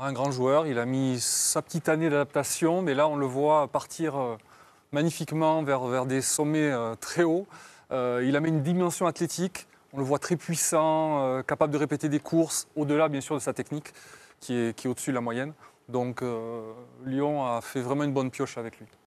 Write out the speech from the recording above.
Un grand joueur, il a mis sa petite année d'adaptation, mais là on le voit partir euh, magnifiquement vers, vers des sommets euh, très hauts. Euh, il il amène une dimension athlétique, on le voit très puissant, capable de répéter des courses, au-delà bien sûr de sa technique qui est, qui est au-dessus de la moyenne. Donc Lyon a fait vraiment une bonne pioche avec lui.